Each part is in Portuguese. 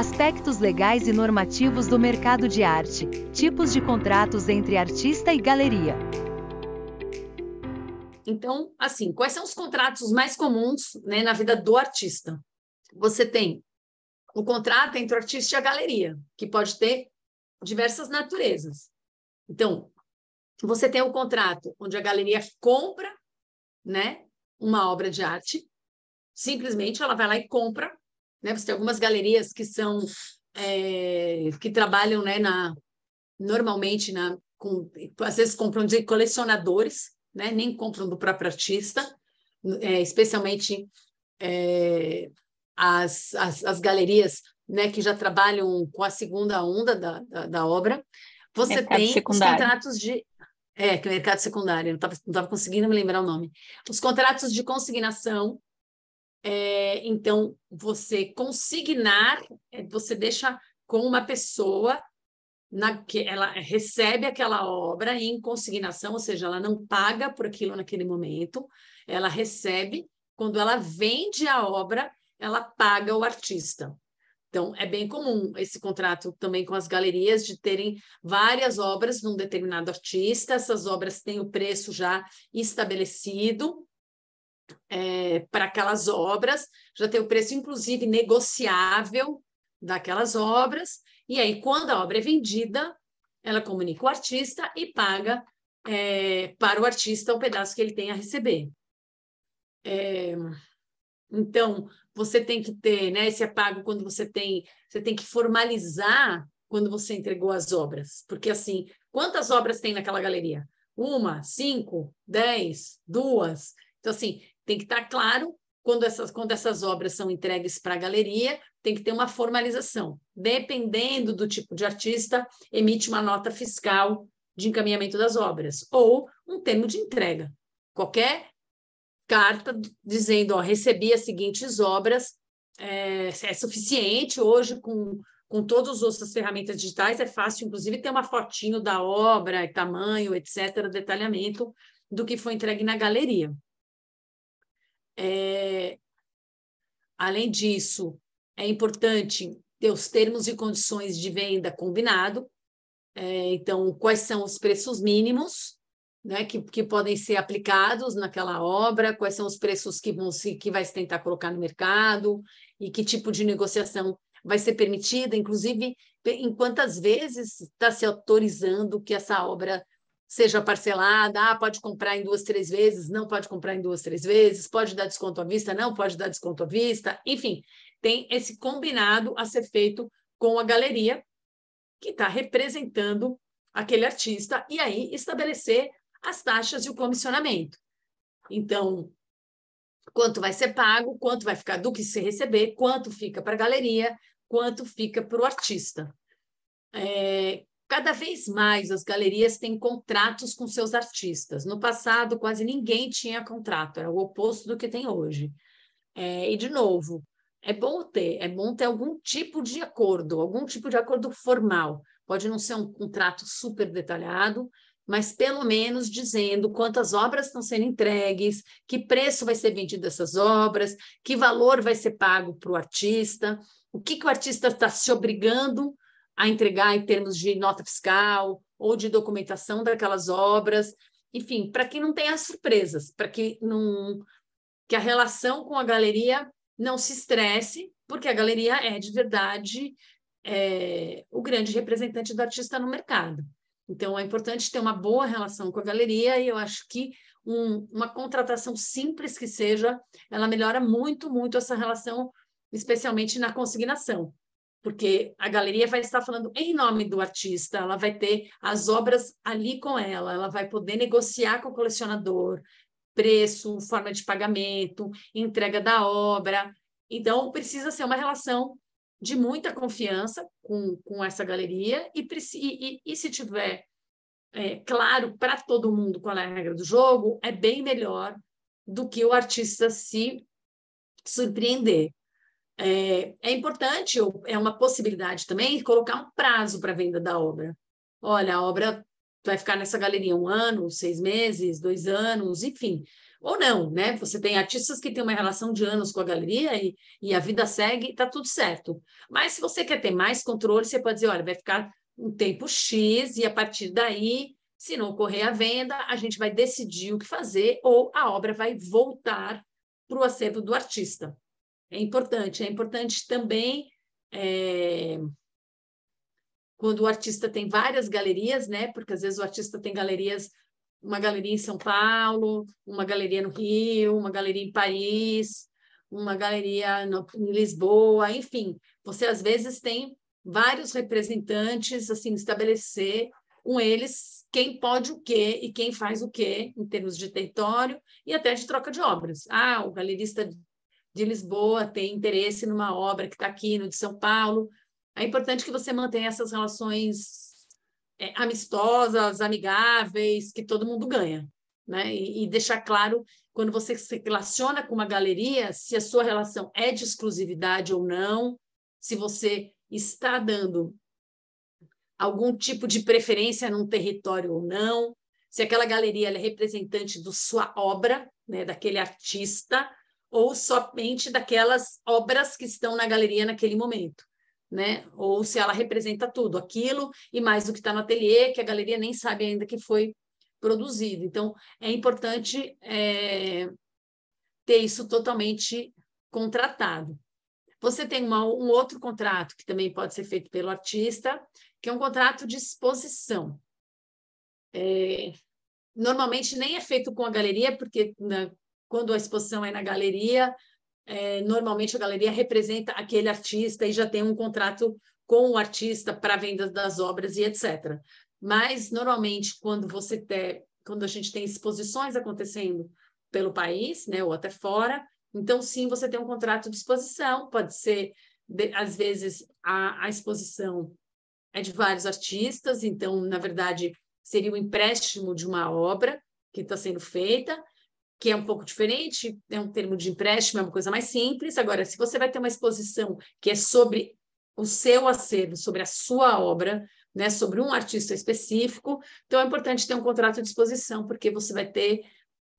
aspectos legais e normativos do mercado de arte, tipos de contratos entre artista e galeria. Então, assim, quais são os contratos mais comuns né, na vida do artista? Você tem o contrato entre o artista e a galeria, que pode ter diversas naturezas. Então, você tem o contrato onde a galeria compra né, uma obra de arte, simplesmente ela vai lá e compra né? Você tem algumas galerias que são é, que trabalham né, na, normalmente na, com, às vezes compram de colecionadores, né? nem compram do próprio artista, é, especialmente é, as, as, as, galerias né, que já trabalham com a segunda onda da, da, da obra. Você mercado tem secundário. os contratos de. É, que mercado secundário, não estava conseguindo me lembrar o nome. Os contratos de consignação, é, então, você consignar, é, você deixa com uma pessoa na, que ela recebe aquela obra em consignação, ou seja, ela não paga por aquilo naquele momento, ela recebe, quando ela vende a obra, ela paga o artista. Então, é bem comum esse contrato também com as galerias de terem várias obras num determinado artista, essas obras têm o preço já estabelecido, é, para aquelas obras, já tem o preço, inclusive, negociável daquelas obras, e aí, quando a obra é vendida, ela comunica o artista e paga é, para o artista o pedaço que ele tem a receber. É, então, você tem que ter, né? Esse é pago quando você tem, você tem que formalizar quando você entregou as obras, porque assim, quantas obras tem naquela galeria? Uma, cinco, dez, duas. Então, assim, tem que estar claro quando essas, quando essas obras são entregues para a galeria, tem que ter uma formalização. Dependendo do tipo de artista, emite uma nota fiscal de encaminhamento das obras ou um termo de entrega. Qualquer carta dizendo, ó, recebi as seguintes obras, é, é suficiente hoje com, com todas as ferramentas digitais, é fácil, inclusive, ter uma fotinho da obra, tamanho, etc., detalhamento do que foi entregue na galeria. É, além disso, é importante ter os termos e condições de venda combinado. É, então, quais são os preços mínimos né, que, que podem ser aplicados naquela obra, quais são os preços que, vão se, que vai se tentar colocar no mercado e que tipo de negociação vai ser permitida, inclusive em quantas vezes está se autorizando que essa obra seja parcelada, ah, pode comprar em duas, três vezes, não pode comprar em duas, três vezes, pode dar desconto à vista, não pode dar desconto à vista, enfim, tem esse combinado a ser feito com a galeria que está representando aquele artista e aí estabelecer as taxas e o comissionamento. Então, quanto vai ser pago, quanto vai ficar do que se receber, quanto fica para a galeria, quanto fica para o artista. É, Cada vez mais as galerias têm contratos com seus artistas. No passado, quase ninguém tinha contrato, era o oposto do que tem hoje. É, e, de novo, é bom ter, é bom ter algum tipo de acordo, algum tipo de acordo formal. Pode não ser um contrato super detalhado, mas pelo menos dizendo quantas obras estão sendo entregues, que preço vai ser vendido essas obras, que valor vai ser pago para o artista, o que, que o artista está se obrigando a entregar em termos de nota fiscal ou de documentação daquelas obras, enfim, para que não tenha surpresas, para que não que a relação com a galeria não se estresse, porque a galeria é de verdade é, o grande representante do artista no mercado. Então é importante ter uma boa relação com a galeria e eu acho que um, uma contratação simples que seja, ela melhora muito, muito essa relação, especialmente na consignação porque a galeria vai estar falando em nome do artista, ela vai ter as obras ali com ela, ela vai poder negociar com o colecionador preço, forma de pagamento, entrega da obra. Então, precisa ser uma relação de muita confiança com, com essa galeria e, e, e se tiver é, claro para todo mundo qual é a regra do jogo, é bem melhor do que o artista se surpreender. É, é importante, é uma possibilidade também, colocar um prazo para a venda da obra. Olha, a obra vai ficar nessa galeria um ano, seis meses, dois anos, enfim. Ou não, né? Você tem artistas que têm uma relação de anos com a galeria e, e a vida segue, tá tudo certo. Mas se você quer ter mais controle, você pode dizer, olha, vai ficar um tempo X e a partir daí, se não ocorrer a venda, a gente vai decidir o que fazer ou a obra vai voltar para o acervo do artista é importante. É importante também é, quando o artista tem várias galerias, né? Porque às vezes o artista tem galerias, uma galeria em São Paulo, uma galeria no Rio, uma galeria em Paris, uma galeria no, em Lisboa, enfim. Você às vezes tem vários representantes, assim, estabelecer com eles quem pode o quê e quem faz o quê em termos de território e até de troca de obras. Ah, o galerista de Lisboa tem interesse numa obra que está aqui no de São Paulo. É importante que você mantenha essas relações é, amistosas, amigáveis, que todo mundo ganha. Né? E, e, deixar claro, quando você se relaciona com uma galeria, se a sua relação é de exclusividade ou não, se você está dando algum tipo de preferência num território ou não, se aquela galeria é representante da sua obra, né, daquele artista, ou somente daquelas obras que estão na galeria naquele momento, né? Ou se ela representa tudo, aquilo e mais o que está no ateliê, que a galeria nem sabe ainda que foi produzido. Então, é importante é, ter isso totalmente contratado. Você tem uma, um outro contrato que também pode ser feito pelo artista, que é um contrato de exposição. É, normalmente nem é feito com a galeria, porque na, né, quando a exposição é na galeria, é, normalmente a galeria representa aquele artista e já tem um contrato com o artista para venda das obras e etc. Mas normalmente quando você tem, quando a gente tem exposições acontecendo pelo país, né, ou até fora, então sim você tem um contrato de exposição, pode ser de, às vezes a, a exposição é de vários artistas, então na verdade seria um empréstimo de uma obra que está sendo feita que é um pouco diferente, é um termo de empréstimo, é uma coisa mais simples. Agora, se você vai ter uma exposição que é sobre o seu acervo, sobre a sua obra, né, sobre um artista específico, então é importante ter um contrato de exposição, porque você vai ter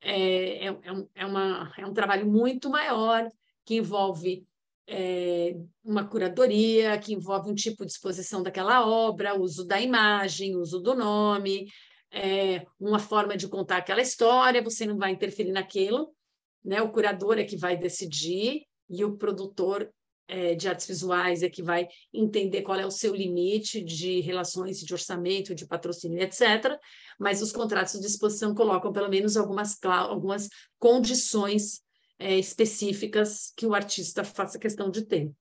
é, é, é, é uma, é um trabalho muito maior que envolve é, uma curadoria, que envolve um tipo de exposição daquela obra, uso da imagem, uso do nome, é, uma forma de contar aquela história, você não vai interferir naquilo, né? O curador é que vai decidir e o produtor é, de artes visuais é que vai entender qual é o seu limite de relações, de orçamento, de patrocínio, etc. Mas os contratos de exposição colocam pelo menos algumas, algumas condições é, específicas que o artista faça questão de ter.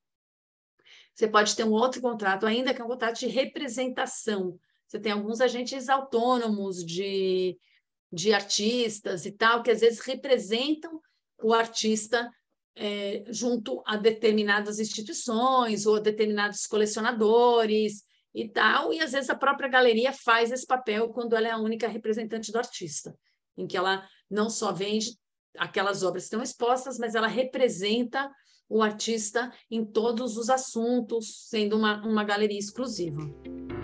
Você pode ter um outro contrato ainda, que é um contrato de representação, você tem alguns agentes autônomos de, de artistas e tal, que às vezes representam o artista é, junto a determinadas instituições ou a determinados colecionadores e tal, e às vezes a própria galeria faz esse papel quando ela é a única representante do artista, em que ela não só vende aquelas obras que estão expostas, mas ela representa o artista em todos os assuntos, sendo uma, uma galeria exclusiva.